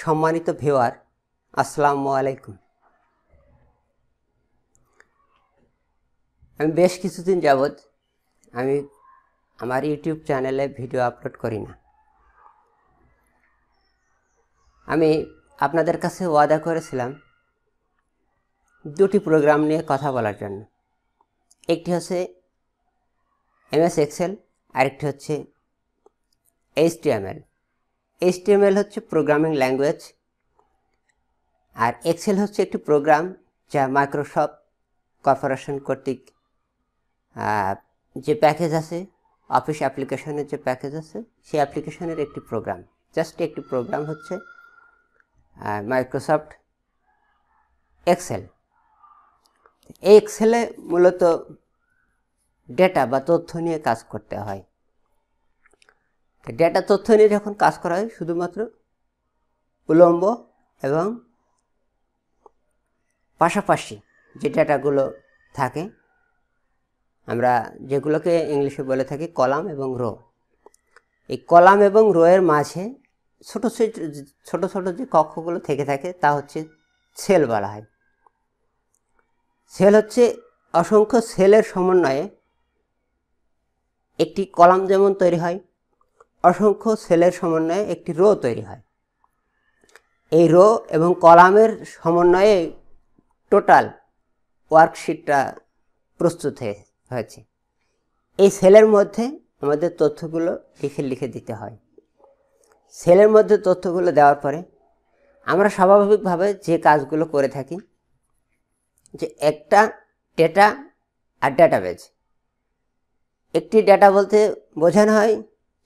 সম্মানিত ভিওয়ার আসসালামু আলাইকুম আমি বেশ কিছুদিন যাবৎ আমি আমার ইউটিউব চ্যানেলে ভিডিও আপলোড করি না আমি আপনাদের কাছে ওয়াদা করেছিলাম দুটি প্রোগ্রাম নিয়ে কথা বলার জন্য একটি হচ্ছে এম এস এক্সেল আরেকটি হচ্ছে এল এইচটিএমএল হচ্ছে প্রোগ্রামিং ল্যাঙ্গুয়েজ আর এক্সেল হচ্ছে একটি প্রোগ্রাম যা মাইক্রোসফট কর্পোরেশন কর্তৃক যে প্যাকেজ আছে অফিস অ্যাপ্লিকেশনের যে প্যাকেজ আছে সেই অ্যাপ্লিকেশনের একটি প্রোগ্রাম জাস্ট একটি প্রোগ্রাম হচ্ছে মাইক্রোসফট এক্সেল এই এক্সেলে মূলত ডেটা বা তথ্য নিয়ে কাজ করতে হয় ডেটা তথ্য নিয়ে যখন কাজ করা হয় শুধুমাত্র উলম্ব এবং পাশাপাশি যে ডেটাগুলো থাকে আমরা যেগুলোকে ইংলিশে বলে থাকি কলাম এবং রো এই কলাম এবং রোয়ের মাঝে ছোটো ছোটো ছোটো যে কক্ষগুলো থেকে থাকে তা হচ্ছে সেল বলা হয় সেল হচ্ছে অসংখ্য সেলের সমন্বয়ে একটি কলাম যেমন তৈরি হয় অসংখ্য সেলের সমন্বয়ে একটি রো তৈরি হয় এই রো এবং কলামের সমন্বয়ে টোটাল ওয়ার্কশিটটা প্রস্তুত হয়েছে এই সেলের মধ্যে আমাদের তথ্যগুলো লিখে লিখে দিতে হয় সেলের মধ্যে তথ্যগুলো দেওয়ার পরে আমরা স্বাভাবিকভাবে যে কাজগুলো করে থাকি যে একটা ডেটা আর ডাটাবেজ একটি ডেটা বলতে বোঝানো হয়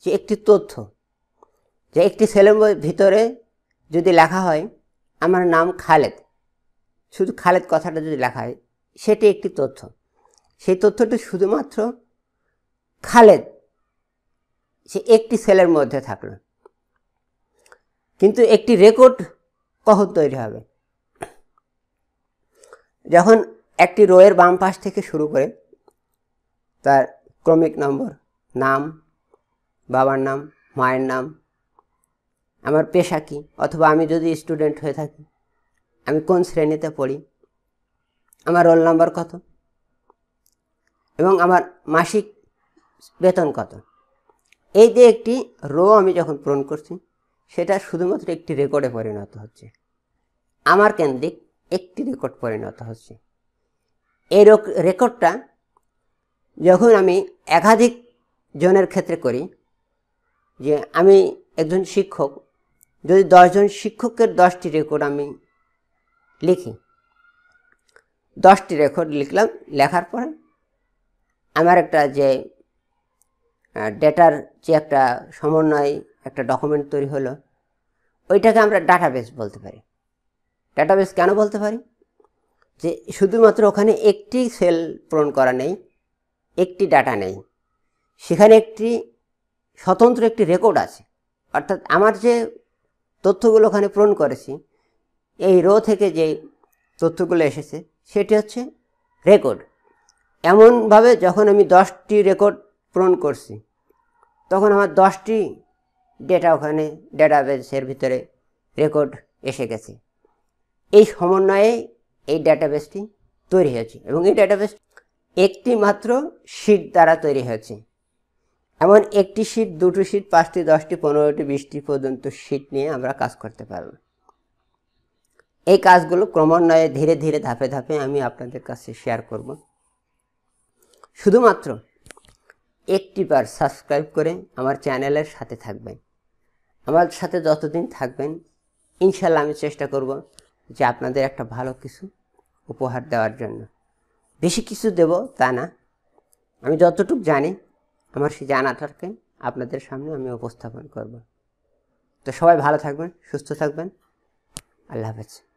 যে একটি তথ্য যে একটি সেলের ভিতরে যদি লেখা হয় আমার নাম খালেদ শুধু খালেদ কথাটা যদি লেখা হয় সেটি একটি তথ্য সেই তথ্যটি শুধুমাত্র খালেদ সে একটি সেলের মধ্যে থাকলো কিন্তু একটি রেকর্ড কখন তৈরি হবে যখন একটি রোয়ের বাম পাশ থেকে শুরু করে তার ক্রমিক নম্বর নাম বাবার নাম মায়ের নাম আমার পেশা কী অথবা আমি যদি স্টুডেন্ট হয়ে থাকি আমি কোন শ্রেণীতে পড়ি আমার রোল নাম্বার কত এবং আমার মাসিক বেতন কত এই যে একটি রো আমি যখন পূরণ করছি সেটা শুধুমাত্র একটি রেকর্ডে পরিণত হচ্ছে আমার কেন্দ্রিক একটি রেকর্ড পরিণত হচ্ছে এই রেকর্ডটা যখন আমি একাধিক জনের ক্ষেত্রে করি যে আমি একজন শিক্ষক যদি দশজন শিক্ষকের দশটি রেকর্ড আমি লিখি দশটি রেকর্ড লিখলাম লেখার পরে আমার একটা যে ডেটার যে একটা সমন্বয় একটা ডকুমেন্ট তৈরি হলো ওইটাকে আমরা ডাটাবেস বলতে পারি ডাটাবেস কেন বলতে পারি যে শুধুমাত্র ওখানে একটি সেল পূরণ করা নেই একটি ডাটা নেই সেখানে একটি স্বতন্ত্র একটি রেকর্ড আছে অর্থাৎ আমার যে তথ্যগুলো ওখানে পূরণ করেছি এই রো থেকে যে তথ্যগুলো এসেছে সেটি হচ্ছে রেকর্ড এমনভাবে যখন আমি দশটি রেকর্ড পূরণ করছি তখন আমার দশটি ডেটা ওখানে ডেটাবেসের ভিতরে রেকর্ড এসে গেছে এই সমন্বয়ে এই ডেটাবেসটি তৈরি হয়েছে এবং এই ডাটাবেস একটি মাত্র শিট দ্বারা তৈরি হয়েছে এমন একটি শীট দুটো শীট পাঁচটি দশটি পনেরোটি বিশটি পর্যন্ত শীট নিয়ে আমরা কাজ করতে পারব এই কাজগুলো ক্রমান্বয়ে ধীরে ধীরে ধাপে ধাপে আমি আপনাদের কাছে শেয়ার করব শুধুমাত্র একটিবার সাবস্ক্রাইব করে আমার চ্যানেলের সাথে থাকবেন আমার সাথে যতদিন থাকবেন ইনশাল্লাহ আমি চেষ্টা করব যে আপনাদের একটা ভালো কিছু উপহার দেওয়ার জন্য বেশি কিছু দেব তা না আমি যতটুকু জানি আমার সেই জানা থাকেন আপনাদের সামনে আমি উপস্থাপন করব তো সবাই ভালো থাকবেন সুস্থ থাকবেন আল্লাহ হাফেজ